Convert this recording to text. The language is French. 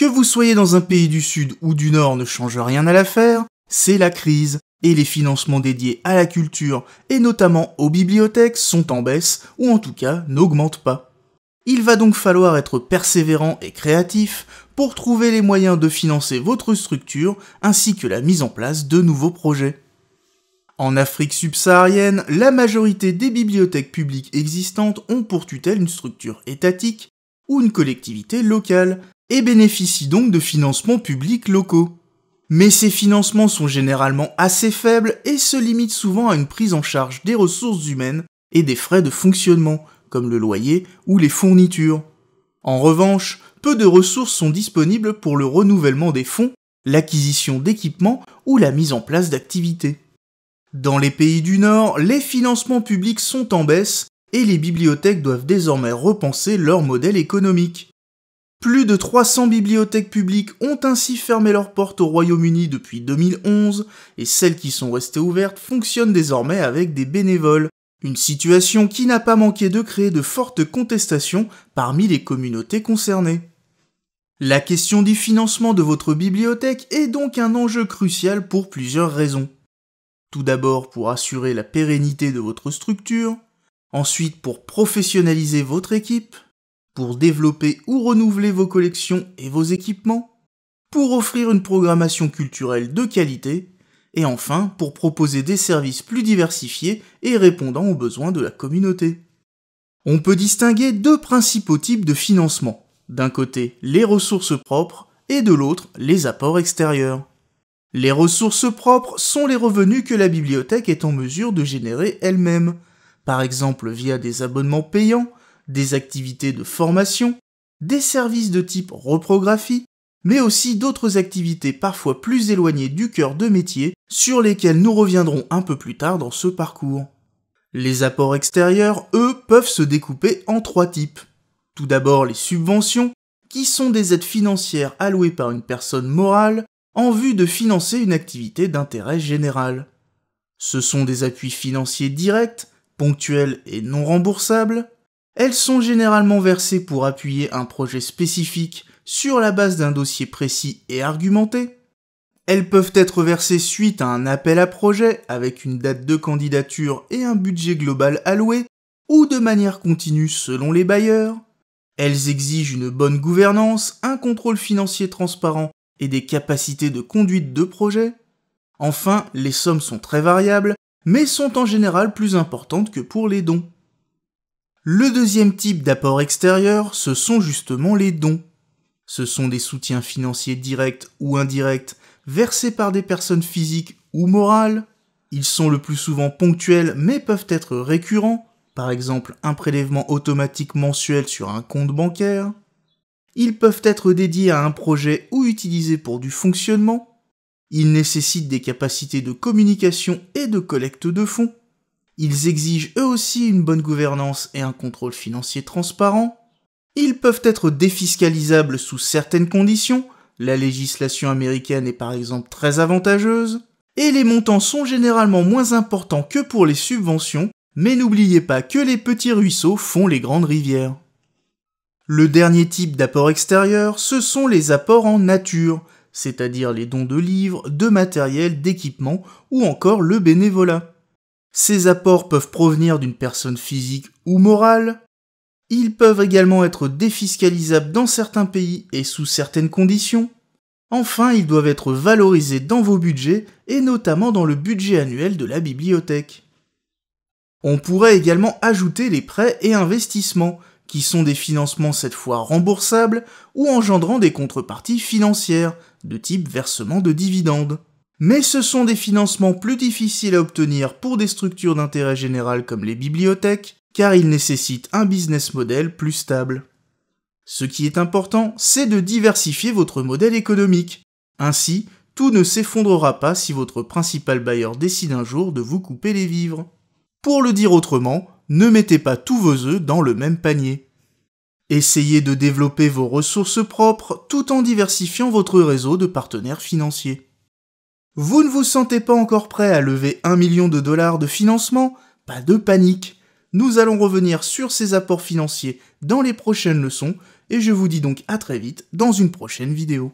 Que vous soyez dans un pays du Sud ou du Nord ne change rien à l'affaire, c'est la crise, et les financements dédiés à la culture, et notamment aux bibliothèques, sont en baisse, ou en tout cas n'augmentent pas. Il va donc falloir être persévérant et créatif pour trouver les moyens de financer votre structure ainsi que la mise en place de nouveaux projets. En Afrique subsaharienne, la majorité des bibliothèques publiques existantes ont pour tutelle une structure étatique ou une collectivité locale, et bénéficient donc de financements publics locaux. Mais ces financements sont généralement assez faibles et se limitent souvent à une prise en charge des ressources humaines et des frais de fonctionnement, comme le loyer ou les fournitures. En revanche, peu de ressources sont disponibles pour le renouvellement des fonds, l'acquisition d'équipements ou la mise en place d'activités. Dans les pays du Nord, les financements publics sont en baisse et les bibliothèques doivent désormais repenser leur modèle économique. Plus de 300 bibliothèques publiques ont ainsi fermé leurs portes au Royaume-Uni depuis 2011, et celles qui sont restées ouvertes fonctionnent désormais avec des bénévoles, une situation qui n'a pas manqué de créer de fortes contestations parmi les communautés concernées. La question du financement de votre bibliothèque est donc un enjeu crucial pour plusieurs raisons. Tout d'abord pour assurer la pérennité de votre structure, ensuite pour professionnaliser votre équipe, pour développer ou renouveler vos collections et vos équipements, pour offrir une programmation culturelle de qualité, et enfin pour proposer des services plus diversifiés et répondant aux besoins de la communauté. On peut distinguer deux principaux types de financement, d'un côté les ressources propres et de l'autre les apports extérieurs. Les ressources propres sont les revenus que la bibliothèque est en mesure de générer elle-même, par exemple via des abonnements payants des activités de formation, des services de type reprographie, mais aussi d'autres activités parfois plus éloignées du cœur de métier sur lesquelles nous reviendrons un peu plus tard dans ce parcours. Les apports extérieurs, eux, peuvent se découper en trois types. Tout d'abord les subventions, qui sont des aides financières allouées par une personne morale en vue de financer une activité d'intérêt général. Ce sont des appuis financiers directs, ponctuels et non remboursables, elles sont généralement versées pour appuyer un projet spécifique sur la base d'un dossier précis et argumenté. Elles peuvent être versées suite à un appel à projet avec une date de candidature et un budget global alloué, ou de manière continue selon les bailleurs. Elles exigent une bonne gouvernance, un contrôle financier transparent et des capacités de conduite de projet. Enfin, les sommes sont très variables, mais sont en général plus importantes que pour les dons. Le deuxième type d'apport extérieur, ce sont justement les dons. Ce sont des soutiens financiers directs ou indirects versés par des personnes physiques ou morales. Ils sont le plus souvent ponctuels mais peuvent être récurrents, par exemple un prélèvement automatique mensuel sur un compte bancaire. Ils peuvent être dédiés à un projet ou utilisés pour du fonctionnement. Ils nécessitent des capacités de communication et de collecte de fonds ils exigent eux aussi une bonne gouvernance et un contrôle financier transparent, ils peuvent être défiscalisables sous certaines conditions, la législation américaine est par exemple très avantageuse, et les montants sont généralement moins importants que pour les subventions, mais n'oubliez pas que les petits ruisseaux font les grandes rivières. Le dernier type d'apport extérieur, ce sont les apports en nature, c'est-à-dire les dons de livres, de matériel, d'équipement ou encore le bénévolat. Ces apports peuvent provenir d'une personne physique ou morale. Ils peuvent également être défiscalisables dans certains pays et sous certaines conditions. Enfin, ils doivent être valorisés dans vos budgets et notamment dans le budget annuel de la bibliothèque. On pourrait également ajouter les prêts et investissements, qui sont des financements cette fois remboursables ou engendrant des contreparties financières, de type versement de dividendes mais ce sont des financements plus difficiles à obtenir pour des structures d'intérêt général comme les bibliothèques, car ils nécessitent un business model plus stable. Ce qui est important, c'est de diversifier votre modèle économique. Ainsi, tout ne s'effondrera pas si votre principal bailleur décide un jour de vous couper les vivres. Pour le dire autrement, ne mettez pas tous vos œufs dans le même panier. Essayez de développer vos ressources propres tout en diversifiant votre réseau de partenaires financiers. Vous ne vous sentez pas encore prêt à lever 1 million de dollars de financement Pas de panique Nous allons revenir sur ces apports financiers dans les prochaines leçons, et je vous dis donc à très vite dans une prochaine vidéo.